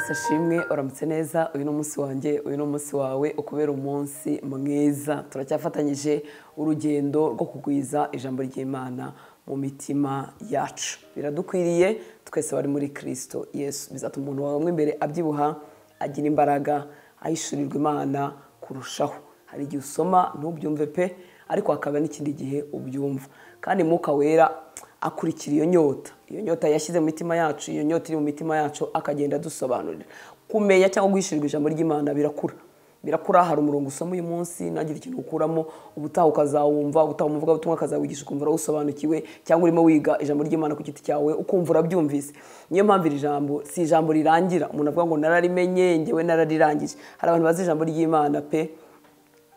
mwese ashimwe uramutse neza uyu ni umunsi wanjye uyu ni umunsi wawe ukubera umunsi mwiza turacyafatanyije urugendo rwo kugwiza ijambo ry'imana mu mitima yacu biradukwiriye twese bari muri kirisito yesu bizatuma umuntu wawe imbere abyibuha agira imbaraga ahishurirwa imana kurushaho hari igihe usoma ntubyumve pe ariko hakaba n'ikindi gihe ubyumva kandi mwuka wera akurikira iyo nyota iyo nyota yashyize mu mitima yacu iyo nyota iri mu mitima yacu akagenda adusobanurira kumenya cyangwa guhishirirwa ijambo ry'imana birakura birakura hari umurongo usoma uyu munsi ntagire ikintu ukuramo ubutaha ukazawumva ubutaha umuvugabutumwa akazawigisha ukumva urawusobanukiwe cyangwa urimo wiga ijambo ry'imana ku giti cyawe ukumva urabyumvise niyo mpamvu iri jambo si ijambo rirangira umuntu avuga ngo nararimenye ngewe naralirangije hari abantu bazi ijambo ry'imana pe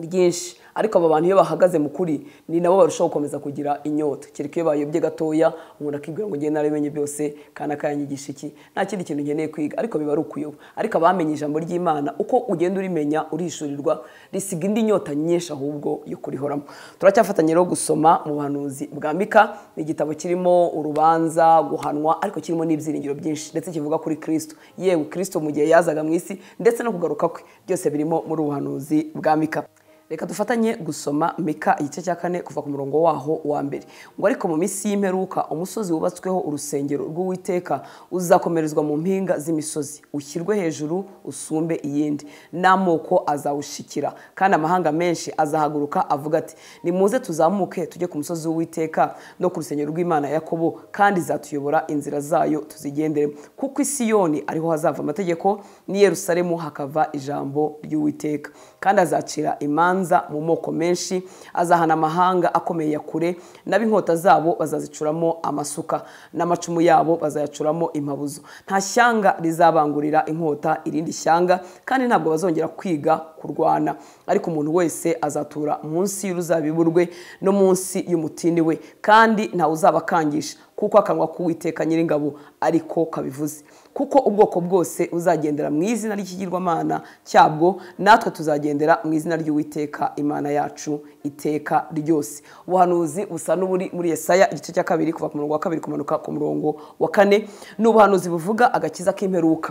ryinshi ariko aba bantu iyo bahagaze mu kuri ni nabo barushaho gukomeza kugira inyota kereka iyo bayobye gatoya umuntu akibwira ngo ngende narabimenye byose kandi akanyigisha iki nta kindi kintu nkeneye kwiga ariko biba ari ukuyoba ariko abamenye ijambo ry'imana uko ugenda urimenya urishurirwa risiga indi nyota nyinshi ahubwo yo kurihoramo turacyafatanya rero gusoma mu buhanuzi bwa mika ni igitabo kirimo urubanza guhanwa ariko kirimo n'ibyiringiro byinshi ndetse kivuga kuri kirisito yewe kirisito mu gihe yazaga mu isi ndetse no kugaruka kwe byose birimo muri ubuhanuzi bwa mika reka dufatanye gusoma mika igice cya kane kuva ku murongo waho wa mbere ngo ariko mu minsi y'imperuka umusozi wubatsweho urusengero rw'uwiteka uzakomerezwa mu mpinga z'imisozi ushyirwe hejuru usumbe iyindi n'amoko azawushikira kandi amahanga menshi azahaguruka avuga ati nimuze tuzamuke tujye ku musozi w'uwiteka no ku rusengero rw'imana yakobo kandi zatuyobora inzira zayo tuzigendere kuko isiyoni ariho hazava amategeko n'i yerusalemu hakava ijambo ry'uwiteka kandi azacira imanza ibibanza mu moko menshi azahana amahanga akomeye ya kure n'ab'inkota zabo bazazicuramo amasuka n'amacumu yabo bazayacuramo impabuzo nta shyanga rizabangurira inkota irindi shyanga kandi ntabwo bazongera kwiga kurwana ariko umuntu wese azatura munsi y'uruzabibu rwe no munsi y'umutini we kandi ntawe uzabakangisha kuko akanwa k'uwiteka nyiringabo ariko kabivuze kuko ubwoko bwose uzagendera mu izina ry'ikigirwamana cyabwo natwe tuzagendera mu izina ry'uwiteka imana yacu iteka ryose ubuhanuzi busa n'uburi muri Yesaya igice cya kabiri kuva ku murongo wa kabiri kumanuka ku murongo wa kane ni ubuhanuzi buvuga agakiza k'imperuka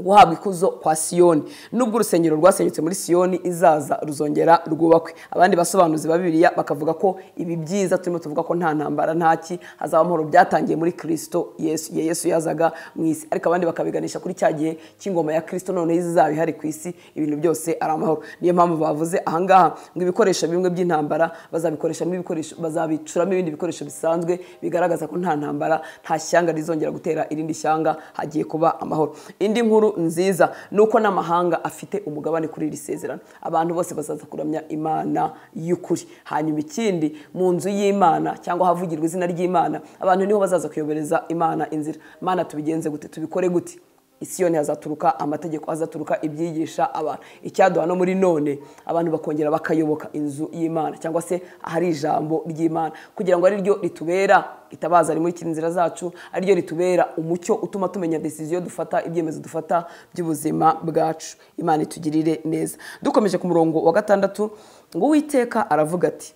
guhabwa ikuzo kwa siyoni nubwo urusengero rwasenyutse muri siyoni izaza ruzongera rwubakwe abandi basobanuzi babiriya bakavuga ko ibi byiza turimo tuvuga ko nta ntambara ntaki hazaba amahoro byatangiye muri kirisito igihe yesu yazaga mu isi ariko abandi bakabiganisha kuri cya gihe cy'ingoma ya kirisito none izaba ihari ku isi ibintu byose ari amahoro niyo mpamvu bavuze ahangaha ngo ibikoresho bimwe by'intambara bazabikoreshamo ibikoresho bazabicuramo ibindi bikoresho bisanzwe bigaragaza ko nta ntambara nta shyanga rizongera gutera irindi shyanga hagiye kuba amahoro indi nkuru nziza ni uko n'amahanga afite umugabane kuri iri sezerano abantu bose bazaza kuramya imana y'ukuri hanyuma ikindi mu nzu y'imana cyangwa ahavugirwa izina ry'imana abantu niho bazaza kuyobereza imana inzira imana tubigenze gute tubikore gute isi yone hazaturuka amategeko azaturuka ibyigisha abantu icyaduha no muri none abantu bakongera bakayoboka inzu y'imana cyangwa se ahari ijambo ry'imana kugira ngo ari ryo ritubera itabaza muri kino nzira zacu ariryo ritubera umucyo utuma tumenya desiziyo dufata ibyemezo dufata by'ubuzima bwacu imana itugirire neza dukomeje ku murongo wa gatandatu ngo uwiteka aravuga ati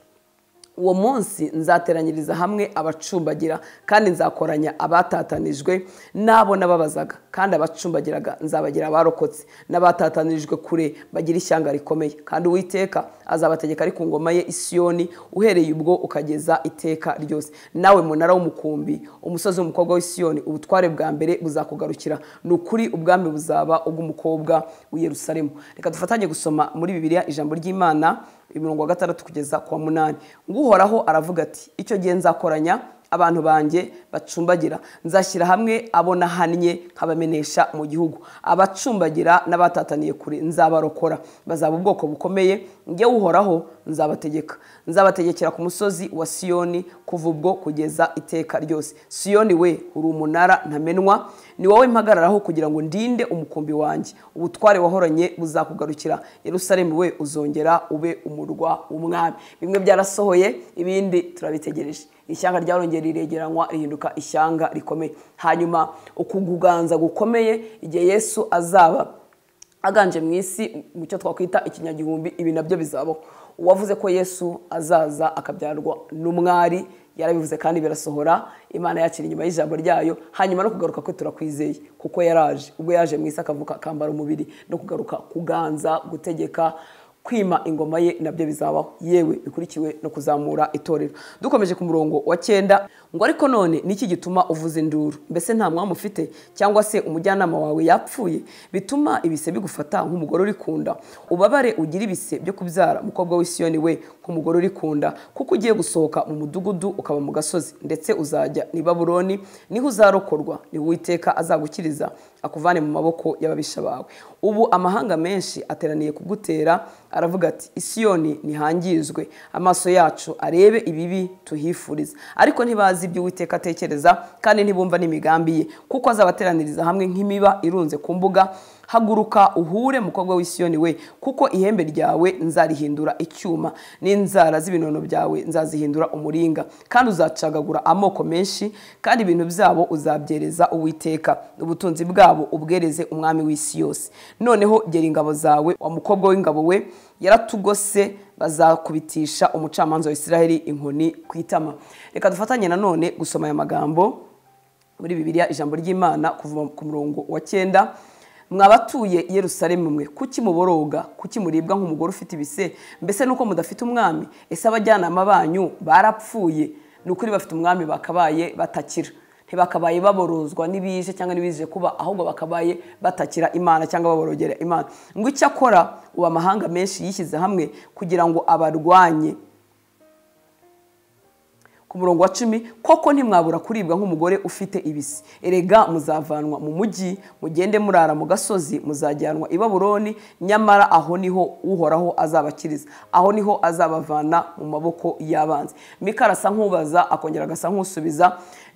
uwo munsi nzateranyiriza hamwe abacumbagira kandi nzakoranya abatatanijwe n'abo nababazaga kandi abacumbagiraga nzabagira abarokotse n'abatatanijwe kure bagira ishyanga rikomeye kandi uwiteka azabategeka ari ku ngoma ye isiyoni uhereye ubwo ukageza iteka ryose nawe munara w'umukumbi umusozi w'umukobwa w'isiyoni ubutware bwa mbere buzakugarukira ni ukuri ubwami buzaba ubw'umukobwa w'i Yerusalemu reka dufatanye gusoma muri bibiliya ijambo ry'imana mirongo ya gatandatu kugeza ku wa munani nguhoraho aravuga ati icyo gihe nzakoranya abantu banjye bacumbagira nzashyira hamwe abo nahannye nkabamenesha mu gihugu abacumbagira n'abatataniye kure nzabarokora bazaba ubwoko bukomeye njye uhoraho nzabategeka nzabategekera ku musozi wa siyoni kuva ubwo kugeza iteka ryose siyoni we uri umunara ntamenwa ni wowe mpagararaho kugira ngo ndinde umukumbi wanjye ubutware wahoranye buzakugarukira Yerusalemu we uzongera ube umurwa w'umwami bimwe byarasohoye ibindi turabitegereje ishyanga ryarongera riregeranywa rihinduka ishyanga rikomeye hanyuma ukuguganza gukomeye igihe yesu azaba aganje mu isi mu cyo twakwita ikinyagihumbi ibi nabyo bizabaho uwavuze ko yesu azaza akabyarwa n'umwari yarabivuze kandi birasohora imana yakira inyuma y'ijambo ryayo hanyuma no kugaruka kwe turakwizeye kuko yaraje ubwo yaje mu isi akavuka akambara umubiri no kugaruka kuganza gutegeka kwima ingoma ye nabyo bizabaho yewe bikurikiwe no kuzamura itorero dukomeje ku murongo wa cyenda ngo ariko none niki gituma uvuza induru mbese nta mwami ufite cyangwa se umujyanama wawe yapfuye bituma ibise bigufata nk'umugore uri kunda ubabare ugire ibise byo kubyara umukobwa w'isiyoni we nk'umugore uri kuko ugiye gusohoka mu mudugudu ukaba mu gasozi ndetse uzajya ni baburoni niho uzarokorwa niho uwiteka azagukiriza akuvane mu maboko y'ababisha bawe ubu amahanga menshi ateraniye kugutera aravuga ati isiyoni ntihangizwe amaso yacu arebe ibibi tuhifuriza ariko ntibazi ibyo uwiteka atekereza kandi ntibumva n'imigambi ye kuko azabateraniriza hamwe nk'imiba irunze ku mbuga haguruka uhure mukobwa w'isiyoni we kuko ihembe ryawe nzarihindura icyuma n'inzara z'ibinono byawe nzazihindura umuringa kandi uzacagagura amoko menshi kandi ibintu byabo uzabyereza uwiteka ubutunzi bwabo ubwereze umwami w'isi yose noneho gera ingabo zawe wa mukobwa w'ingabo we yaratugose bazakubitisha umucamanza wa israheli inkoni ku itama reka dufatanye nanone gusoma aya magambo muri bibiliya ijambo ry'imana kuva ku murongo wa cyenda mwabatuye i Yerusalemu mwe kuki muboroga kuki muribwa nk'umugore ufite ibise mbese nuko mudafite umwami ese abajyanama banyu barapfuye ni ukuri bafite umwami bakabaye batakira ntibakabaye baborozwa n'ibije cyangwa n'ibije kuba ahubwo bakabaye batakira imana cyangwa baborogera imana ngo icyo akora ubu amahanga menshi yishyize hamwe kugira ngo abarwanye ku murongo wa cumi koko ntimwabura kuribwa nk'umugore ufite ibisi erega muzavanwa mu mujyi mugende murara mu gasozi muzajyanwa i baburoni nyamara aho niho uhoraho azabakiriza aho niho azabavana mu maboko y'abanzi mikarasa nk'ubaza akongera agasa nk'usubiza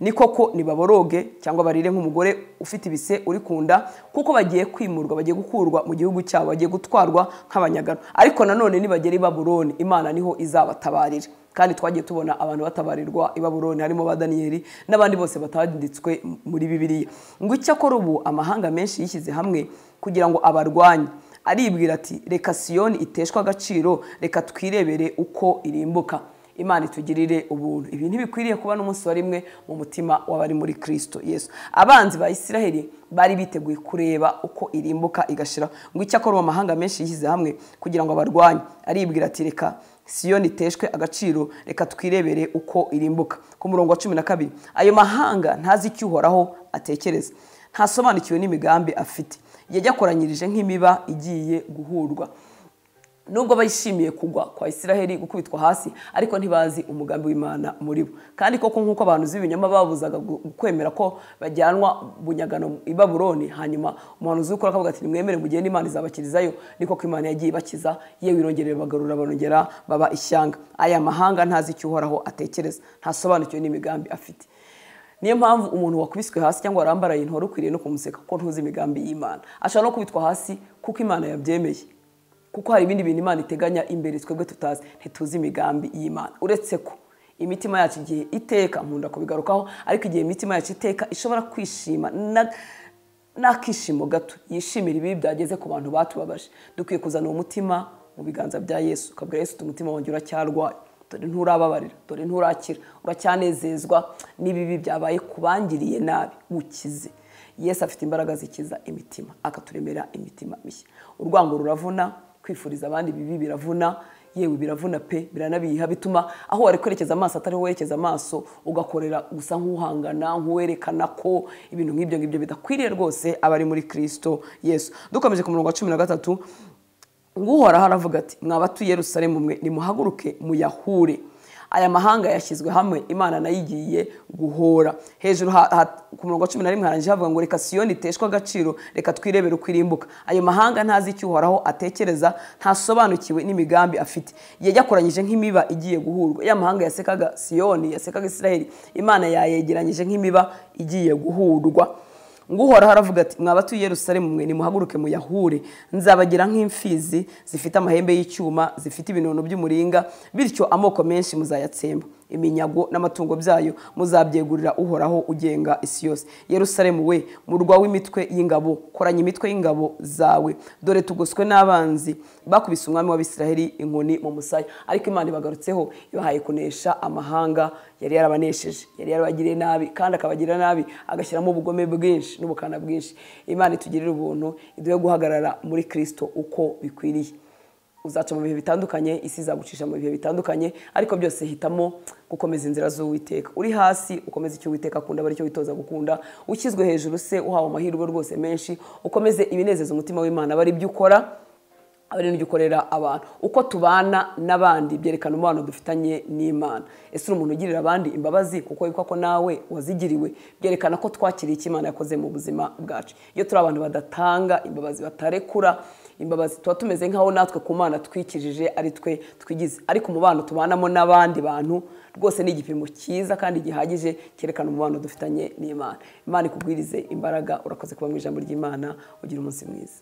ni koko nibaboroge cyangwa barire nk'umugore ufite ibise uri ku nda kuko bagiye kwimurwa bagiye gukurwa mu gihugu cyabo bagiye gutwarwa nk'abanyagano ariko nanone nibagera i baburoni imana niho izabatabarira kandi twagiye tubona abantu batabarirwa i baburoni harimo ba daniyeli n'abandi bose batanditswe muri bibiliya ngo icyakora ubu amahanga menshi yishyize hamwe kugira ngo abarwanye aribwira ati reka siyoni iteshwa agaciro reka twirebere uko irimbuka imana itugirire ubuntu ibi ntibikwiriye kuba n'umunsi wa rimwe mu mutima w'abari muri kirisito yesu abanzi ba isiraheli bari biteguye kureba uko irimbuka igashira. ngo icyakora mu mahanga menshi yishyize hamwe kugira ngo abarwanye aribwira ati reka siyo niteshwe agaciro reka twirebere uko irimbuka ku murongo wa cumi na kabiri ayo mahanga ntazi icyo uhoraho atekereza ntasobanukiwe n'imigambi afite yajyakoranyirije nk'imiba igiye guhurwa nubwo bayishimiye kugwa kwa isiraheli gukubitwa hasi ariko ntibazi umugambi w'imana muri bo kandi koko nk'uko abantu z'ibinyoma babuzaga kwemera ko bajyanwa bunyagano i baburoni hanyuma umuntu uzi gukora akavuga ati nimwemere mugende imana izabakirizayo niko ko imana yagiye ibakiza yewe irongerera bagarura barongera baba ishyanga aya mahanga ntazi icyo uhoraho atekereza ntasobanukiwe n'imigambi afite niyo mpamvu umuntu wakubiswe hasi cyangwa warambaraye ntuwari ukwiriye no kumuseka kuko ntuzi imigambi y'imana ashobora no kubitwa hasi kuko imana yabyemeye kuko hari ibindi bintu imana iteganya imbere twebwe tutazi ntituzi imigambi y'imana uretse ko imitima yacu igihe iteka nkunda kubigarukaho ariko igihe imitima yacu iteka ishobora kwishima n'akishimo gato yishimira ibibi byageze ku bantu batubabaje dukwiye kuzana uwo mutima mu biganza bya yesu ukabwira yesu umutima wongera uracyarwaye dore nturababarira dore nturakira uracyanezezwa n'ibibi byabaye ku bangiriye nabi ukize yesu afite imbaraga zikiza imitima akaturemera imitima mishya urwango ruravuna kwifuriza abandi bibi biravuna yewe biravuna pe biranabiha bituma aho wari kwerekeza amaso atari werekeza amaso ugakorera gusa nk'uhangana nk'uwerekana ko ibintu nk'ibyo ngibyo bidakwiriye rwose aba ari muri kirisito yesu dukomeje ku murongo wa cumi na gatatu nguhoraho aravuga ati mwaba tuye rusare mwe nimuhaguruke muyahure aya mahanga yashyizwe hamwe imana nayo igiye guhora hejuru ku murongo wa cumi na rimwe harangije havuga ngo reka siyoni iteshwe agaciro reka twirebere uko irimbuka ayo mahanga ntazi icyo uhoraho atekereza ntasobanukiwe n'imigambi afite yajyakoranyije nk'imiba igiye guhurwa ya mahanga yasekaga siyoni yasekaga israheli imana yayegeranyije nk'imiba igiye guhurwa ngo uhoraho aravuga ati mwabatuye Yerusalemu mwe nimuhaguruke muyahure nzabagira nk'imfizi zifite amahembe y'icyuma zifite ibinono by'umuringa bityo amoko menshi muzayatsemba iminyago n'amatungo byayo muzabyegurira uhoraho ugenga isi yose yerusalemu we murwa w'imitwe y'ingabo koranya imitwe y'ingabo zawe dore tugoswe n'abanzi bakubise umwami w'abisiraheli inkoni mu musaya ariko imana ibagarutseho ibahaye kunesha amahanga yari yarabanesheje yari yarabagiriye nabi kandi akabagira nabi agashyiramo ubugome bwinshi n'ubukana bwinshi imana itugirira ubuntu iduhe guhagarara muri kirisito uko bikwiriye uzaca mu bihe bitandukanye isi izagucisha mu bihe bitandukanye ariko byose hitamo gukomeza inzira z'uwiteka uri hasi ukomeze icyo witeka akunda aba aricyo witoza gukunda ukizwe hejuru se uhawe amahirwe rwose menshi ukomeze ibinezeza umutima w'imana aba aribyo ukora abari ukorera abantu uko tubana n'abandi byerekana umubano dufitanye n'imana ese umuntu ugirira abandi imbabazi kuko yuko ko nawe wazigiriwe byerekana ko twakiriye icyo imana yakoze mu buzima bwacu iyo turi abantu badatanga imbabazi batarekura imbabazi tuba tumeze nk'aho natwe ku mana twikijije ari twe twigize ariko umubano tubanamo n'abandi bantu rwose ni igipimo cyiza kandi gihagije cyerekana umubano dufitanye n'imana imana ikugwirize imbaraga urakoze kuba mu ijambo ry'imana ugira umunsi mwiza